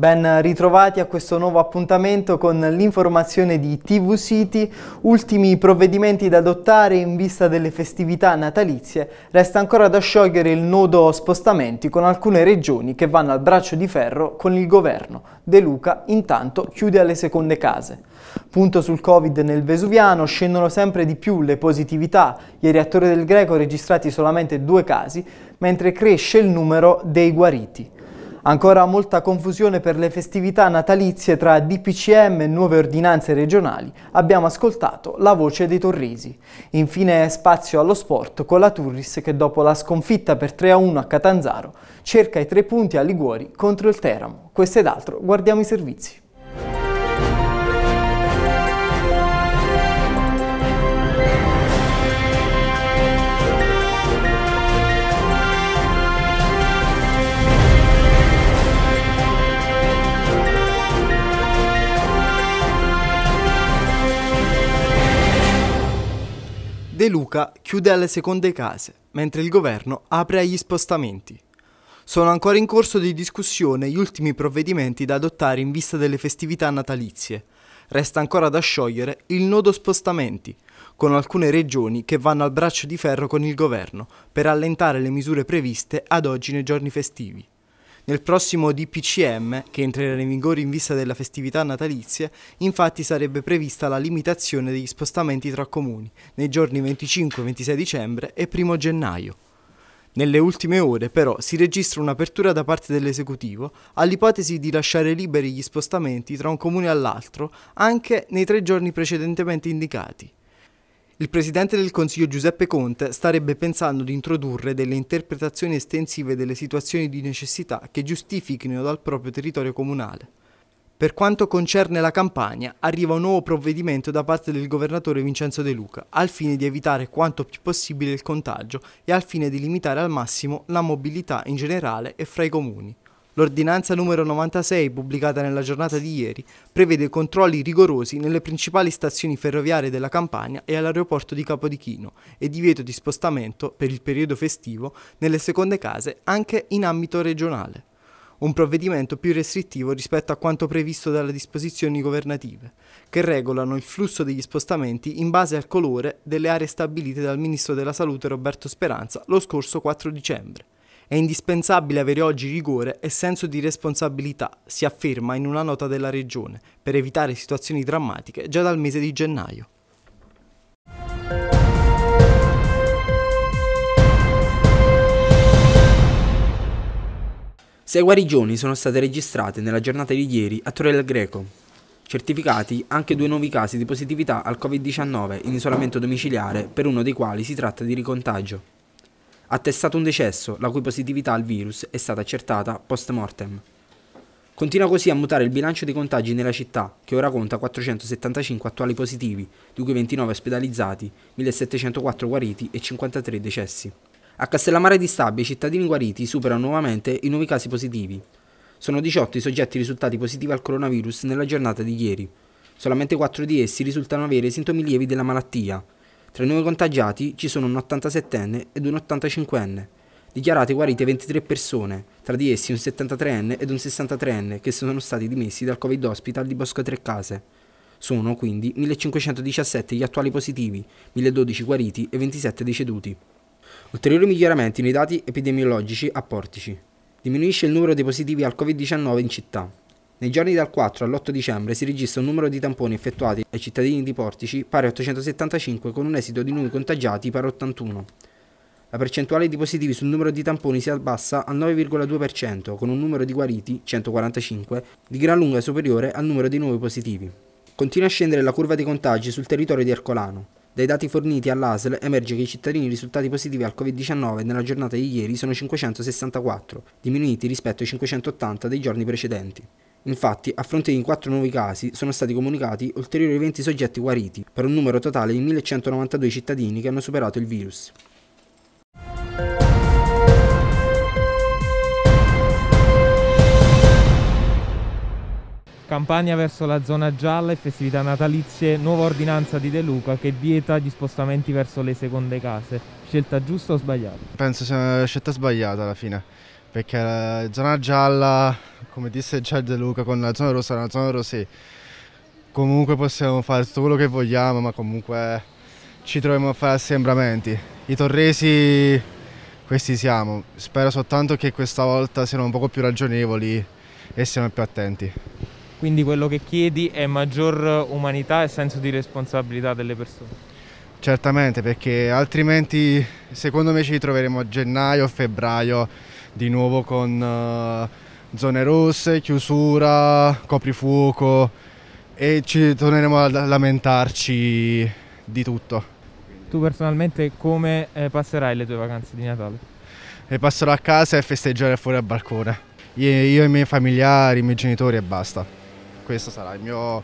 Ben ritrovati a questo nuovo appuntamento con l'informazione di TV City. Ultimi provvedimenti da adottare in vista delle festività natalizie. Resta ancora da sciogliere il nodo spostamenti con alcune regioni che vanno al braccio di ferro con il governo. De Luca intanto chiude alle seconde case. Punto sul Covid nel Vesuviano, scendono sempre di più le positività. Ieri a Torre del Greco registrati solamente due casi, mentre cresce il numero dei guariti. Ancora molta confusione per le festività natalizie tra DPCM e nuove ordinanze regionali. Abbiamo ascoltato la voce dei torresi. Infine spazio allo sport con la Turris che dopo la sconfitta per 3-1 a Catanzaro cerca i tre punti a Liguori contro il Teramo. Questo ed altro, guardiamo i servizi. De Luca chiude alle seconde case, mentre il governo apre agli spostamenti. Sono ancora in corso di discussione gli ultimi provvedimenti da adottare in vista delle festività natalizie. Resta ancora da sciogliere il nodo spostamenti, con alcune regioni che vanno al braccio di ferro con il governo per allentare le misure previste ad oggi nei giorni festivi. Nel prossimo DPCM, che entrerà in vigore in vista della festività natalizia, infatti sarebbe prevista la limitazione degli spostamenti tra comuni nei giorni 25-26 dicembre e 1 gennaio. Nelle ultime ore però si registra un'apertura da parte dell'esecutivo all'ipotesi di lasciare liberi gli spostamenti tra un comune all'altro anche nei tre giorni precedentemente indicati. Il Presidente del Consiglio Giuseppe Conte starebbe pensando di introdurre delle interpretazioni estensive delle situazioni di necessità che giustifichino dal proprio territorio comunale. Per quanto concerne la Campania, arriva un nuovo provvedimento da parte del governatore Vincenzo De Luca, al fine di evitare quanto più possibile il contagio e al fine di limitare al massimo la mobilità in generale e fra i comuni. L'ordinanza numero 96, pubblicata nella giornata di ieri, prevede controlli rigorosi nelle principali stazioni ferroviarie della Campania e all'aeroporto di Capodichino e divieto di spostamento, per il periodo festivo, nelle seconde case anche in ambito regionale. Un provvedimento più restrittivo rispetto a quanto previsto dalle disposizioni governative, che regolano il flusso degli spostamenti in base al colore delle aree stabilite dal Ministro della Salute Roberto Speranza lo scorso 4 dicembre. È indispensabile avere oggi rigore e senso di responsabilità, si afferma in una nota della Regione, per evitare situazioni drammatiche già dal mese di gennaio. Sei guarigioni sono state registrate nella giornata di ieri a Torre del Greco. Certificati anche due nuovi casi di positività al Covid-19 in isolamento domiciliare, per uno dei quali si tratta di ricontagio attestato un decesso, la cui positività al virus è stata accertata post mortem. Continua così a mutare il bilancio dei contagi nella città, che ora conta 475 attuali positivi, di cui 29 ospedalizzati, 1704 guariti e 53 decessi. A Castellammare di Stabia i cittadini guariti superano nuovamente i nuovi casi positivi. Sono 18 i soggetti risultati positivi al coronavirus nella giornata di ieri. Solamente 4 di essi risultano avere sintomi lievi della malattia, tra i nuovi contagiati ci sono un 87enne ed un 85enne. Dichiarate guarite 23 persone, tra di essi un 73enne ed un 63enne che sono stati dimessi dal Covid Hospital di Bosco Tre Case. Sono quindi 1517 gli attuali positivi, 1012 guariti e 27 deceduti. Ulteriori miglioramenti nei dati epidemiologici a Portici. Diminuisce il numero dei positivi al Covid-19 in città. Nei giorni dal 4 all'8 dicembre si registra un numero di tamponi effettuati ai cittadini di Portici pari a 875 con un esito di nuovi contagiati pari a 81. La percentuale di positivi sul numero di tamponi si abbassa al 9,2% con un numero di guariti, 145, di gran lunga superiore al numero di nuovi positivi. Continua a scendere la curva dei contagi sul territorio di Ercolano. Dai dati forniti all'ASL emerge che i cittadini risultati positivi al Covid-19 nella giornata di ieri sono 564, diminuiti rispetto ai 580 dei giorni precedenti. Infatti, a fronte di 4 nuovi casi, sono stati comunicati ulteriori 20 soggetti guariti, per un numero totale di 1192 cittadini che hanno superato il virus. Campania verso la zona gialla e festività natalizie, nuova ordinanza di De Luca che vieta gli spostamenti verso le seconde case. Scelta giusta o sbagliata? Penso sia una scelta sbagliata alla fine perché la eh, zona gialla, come disse Chad De Luca, con la zona rossa, la zona rosé, comunque possiamo fare tutto quello che vogliamo, ma comunque eh, ci troviamo a fare assembramenti. I torresi, questi siamo, spero soltanto che questa volta siano un poco più ragionevoli e siano più attenti. Quindi quello che chiedi è maggior umanità e senso di responsabilità delle persone? Certamente, perché altrimenti secondo me ci ritroveremo a gennaio, o febbraio di nuovo con uh, zone rosse, chiusura, coprifuoco e ci torneremo a lamentarci di tutto. Tu personalmente come eh, passerai le tue vacanze di Natale? Le passerò a casa e festeggiare fuori al balcone. Io, e i miei familiari, i miei genitori e basta. Questo sarà mio,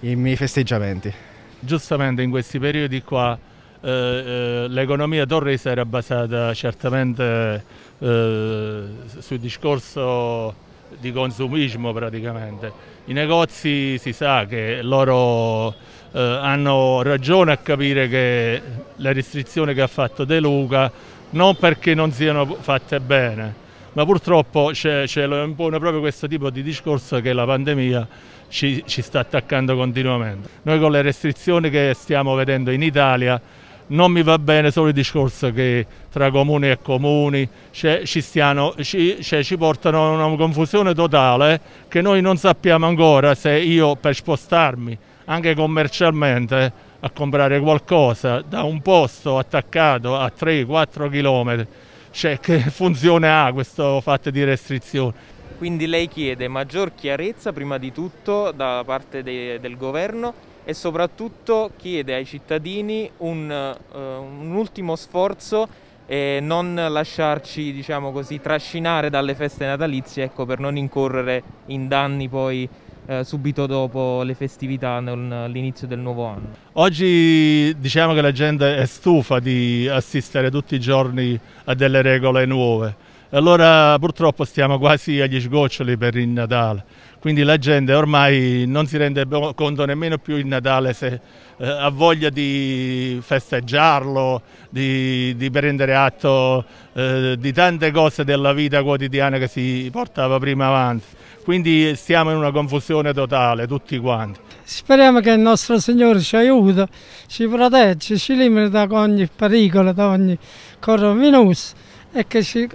i miei festeggiamenti. Giustamente in questi periodi qua eh, eh, l'economia torrese era basata certamente eh, sul discorso di consumismo praticamente. I negozi si sa che loro eh, hanno ragione a capire che la restrizione che ha fatto De Luca non perché non siano fatte bene, ma purtroppo c'è, ce impone proprio questo tipo di discorso che la pandemia ci, ci sta attaccando continuamente. Noi con le restrizioni che stiamo vedendo in Italia non mi va bene solo il discorso che tra comuni e comuni ci, stiano, ci, cioè, ci, portano a una confusione totale che noi non sappiamo ancora se io per spostarmi anche commercialmente a comprare qualcosa da un posto attaccato a 3-4 km, cioè che funzione ha questo fatto di restrizione. Quindi lei chiede maggior chiarezza prima di tutto da parte de del governo e soprattutto chiede ai cittadini un, eh, un ultimo sforzo e non lasciarci diciamo così, trascinare dalle feste natalizie ecco, per non incorrere in danni poi eh, subito dopo le festività all'inizio del nuovo anno. Oggi diciamo che la gente è stufa di assistere tutti i giorni a delle regole nuove allora purtroppo stiamo quasi agli sgoccioli per il Natale, quindi la gente ormai non si rende conto nemmeno più il Natale se eh, ha voglia di festeggiarlo, di, di prendere atto eh, di tante cose della vita quotidiana che si portava prima avanti. Quindi stiamo in una confusione totale tutti quanti. Speriamo che il nostro Signore ci aiuti, ci protegge, ci limiti da ogni pericolo, da ogni coronavirus e che ci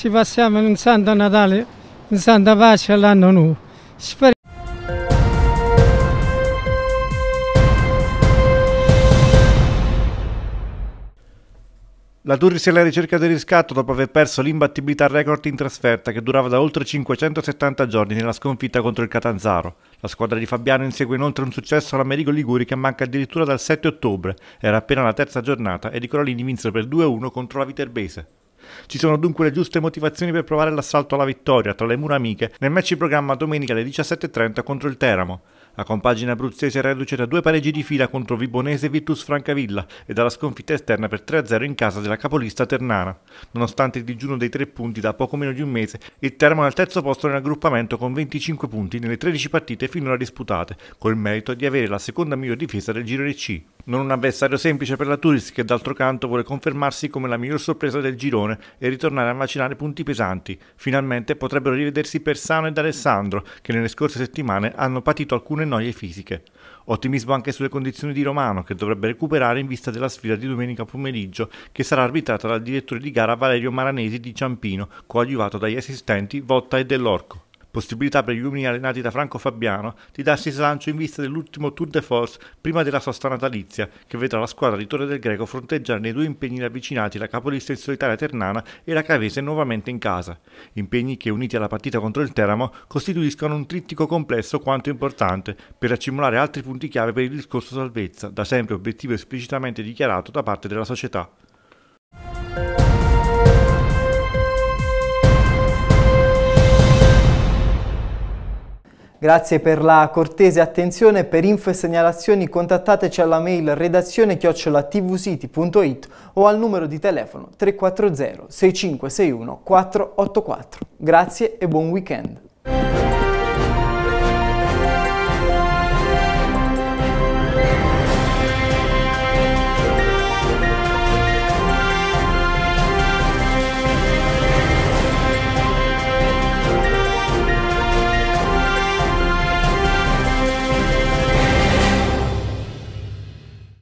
ci passiamo in Santo Natale, in Santa Pace all'anno nuovo. Speriamo La Turris è alla ricerca del riscatto dopo aver perso l'imbattibilità record in trasferta che durava da oltre 570 giorni nella sconfitta contro il Catanzaro. La squadra di Fabiano insegue inoltre un successo all'Americo Liguri che manca addirittura dal 7 ottobre, era appena la terza giornata ed i Corolini vinsero per 2-1 contro la Viterbese. Ci sono dunque le giuste motivazioni per provare l'assalto alla vittoria tra le mura amiche nel match in programma domenica alle 17.30 contro il Teramo. La compagine abruzzese è reduce da due pareggi di fila contro Vibonese e Virtus Francavilla e dalla sconfitta esterna per 3-0 in casa della capolista Ternana. Nonostante il digiuno dei tre punti da poco meno di un mese, il Teramo è al terzo posto nel raggruppamento con 25 punti nelle 13 partite finora disputate, col merito di avere la seconda miglior difesa del giro di C. Non un avversario semplice per la Turis che d'altro canto vuole confermarsi come la miglior sorpresa del girone e ritornare a macinare punti pesanti. Finalmente potrebbero rivedersi Persano ed Alessandro che nelle scorse settimane hanno patito alcune alcune noie fisiche. Ottimismo anche sulle condizioni di Romano, che dovrebbe recuperare in vista della sfida di domenica pomeriggio, che sarà arbitrata dal direttore di gara Valerio Maranesi di Ciampino, coadiuvato dagli assistenti Votta e Dell'Orco possibilità per gli uomini allenati da Franco Fabiano di darsi slancio in vista dell'ultimo Tour de Force prima della sosta natalizia, che vedrà la squadra di Torre del Greco fronteggiare nei due impegni ravvicinati la capolista in solitaria Ternana e la Cavese nuovamente in casa. Impegni che, uniti alla partita contro il Teramo, costituiscono un trittico complesso quanto importante per accumulare altri punti chiave per il discorso salvezza, da sempre obiettivo esplicitamente dichiarato da parte della società. Grazie per la cortese attenzione. Per info e segnalazioni contattateci alla mail redazione chiocciolatvsiti.it o al numero di telefono 340 6561 484. Grazie e buon weekend.